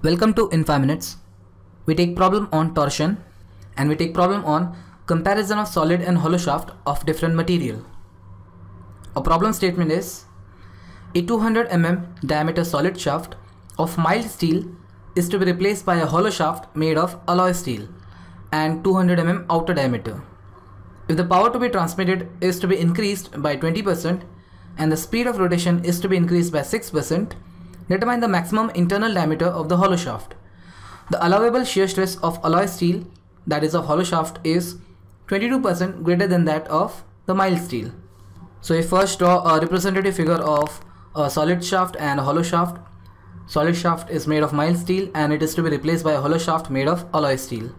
Welcome to In 5 Minutes. We take problem on torsion and we take problem on comparison of solid and hollow shaft of different material. A problem statement is a 200 mm diameter solid shaft of mild steel is to be replaced by a hollow shaft made of alloy steel and 200 mm outer diameter. If the power to be transmitted is to be increased by 20% and the speed of rotation is to be increased by 6%, Determine the maximum internal diameter of the hollow shaft. The allowable shear stress of alloy steel, that is of hollow shaft, is 22% greater than that of the mild steel. So if first draw a representative figure of a solid shaft and a hollow shaft. Solid shaft is made of mild steel and it is to be replaced by a hollow shaft made of alloy steel.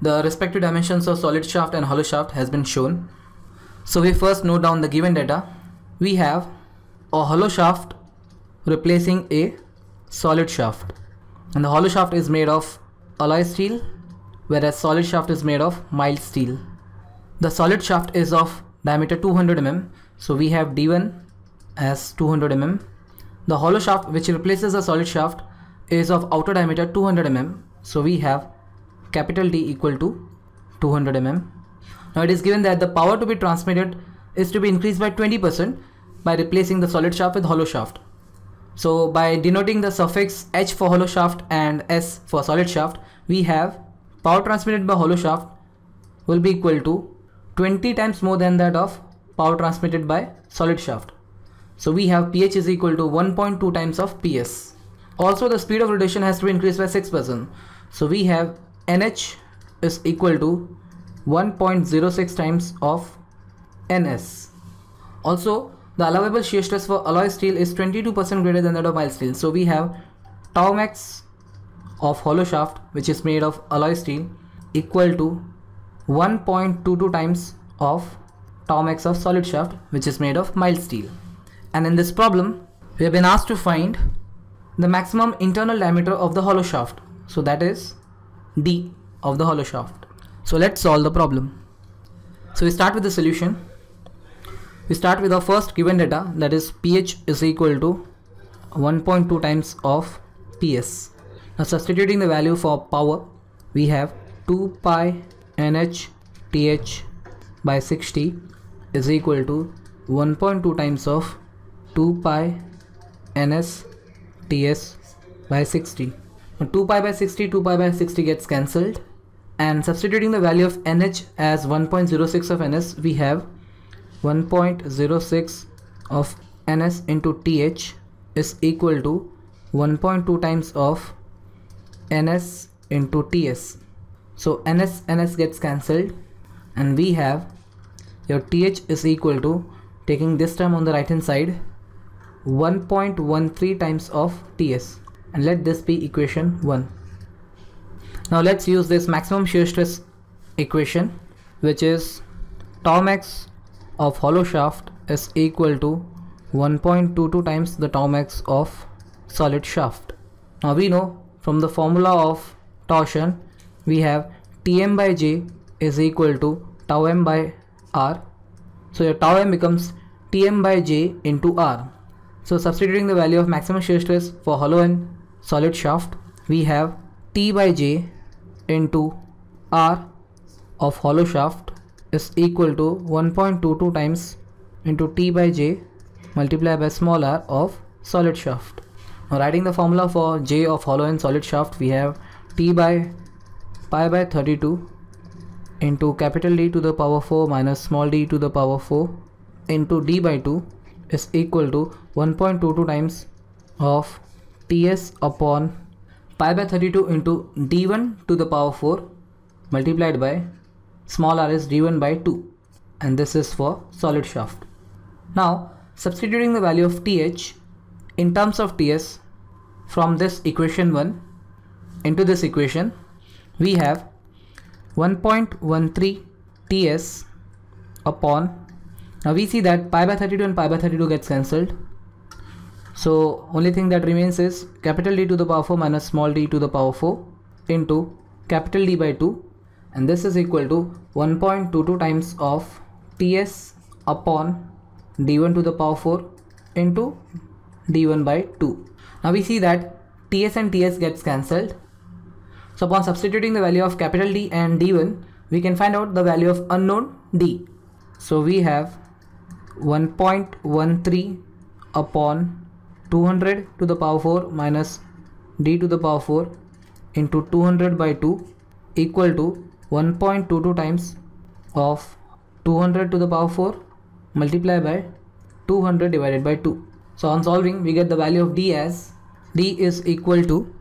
The respective dimensions of solid shaft and hollow shaft has been shown. So we first note down the given data. We have a hollow shaft replacing a solid shaft. And the hollow shaft is made of alloy steel whereas solid shaft is made of mild steel. The solid shaft is of diameter 200 mm so we have D1 as 200 mm. The hollow shaft which replaces the solid shaft is of outer diameter 200 mm so we have capital D equal to 200 mm. Now it is given that the power to be transmitted is to be increased by 20% by replacing the solid shaft with hollow shaft. So by denoting the suffix H for hollow shaft and S for solid shaft, we have power transmitted by hollow shaft will be equal to 20 times more than that of power transmitted by solid shaft. So we have pH is equal to 1.2 times of PS. Also the speed of rotation has to be increased by 6%. So we have NH is equal to 1.06 times of NS. Also the allowable shear stress for alloy steel is 22% greater than that of mild steel. So we have tau max of hollow shaft which is made of alloy steel equal to 1.22 times of tau max of solid shaft which is made of mild steel. And in this problem we have been asked to find the maximum internal diameter of the hollow shaft. So that is D of the hollow shaft. So let's solve the problem. So we start with the solution we start with our first given data that is pH is equal to 1.2 times of PS. Now substituting the value for power we have 2 pi NH TH by 60 is equal to 1.2 times of 2 pi NS TS by 60. Now 2 pi by 60, 2 pi by 60 gets cancelled and substituting the value of NH as 1.06 of NS we have 1.06 of ns into th is equal to 1.2 times of ns into ts. So ns ns gets cancelled and we have your th is equal to taking this term on the right hand side 1.13 times of ts and let this be equation 1. Now let's use this maximum shear stress equation which is tau max of hollow shaft is equal to 1.22 times the tau max of solid shaft. Now we know from the formula of torsion we have Tm by J is equal to tau m by R. So your tau m becomes Tm by J into R. So substituting the value of maximum shear stress for hollow and solid shaft we have T by J into R of hollow shaft is equal to 1.22 times into T by J multiplied by small r of solid shaft. Now writing the formula for J of hollow and solid shaft we have T by pi by 32 into capital D to the power 4 minus small d to the power 4 into D by 2 is equal to 1.22 times of Ts upon pi by 32 into D1 to the power 4 multiplied by small r is driven by 2 and this is for solid shaft. Now substituting the value of th in terms of ts from this equation 1 into this equation we have 1.13 ts upon now we see that pi by 32 and pi by 32 gets cancelled so only thing that remains is capital D to the power 4 minus small d to the power 4 into capital D by 2 and this is equal to 1.22 times of ts upon d1 to the power 4 into d1 by 2. Now we see that ts and ts gets cancelled. So upon substituting the value of capital D and d1 we can find out the value of unknown d. So we have 1.13 upon 200 to the power 4 minus d to the power 4 into 200 by 2 equal to 1.22 times of 200 to the power 4 multiplied by 200 divided by 2. So on solving we get the value of d as d is equal to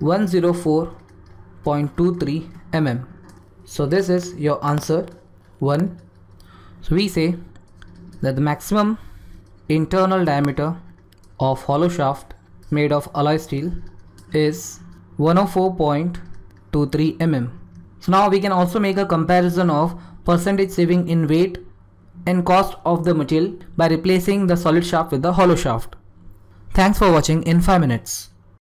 104.23 mm. So this is your answer 1. So we say that the maximum internal diameter of hollow shaft made of alloy steel is 104.23 mm. So now we can also make a comparison of percentage saving in weight and cost of the material by replacing the solid shaft with the hollow shaft. Thanks for watching in 5 minutes.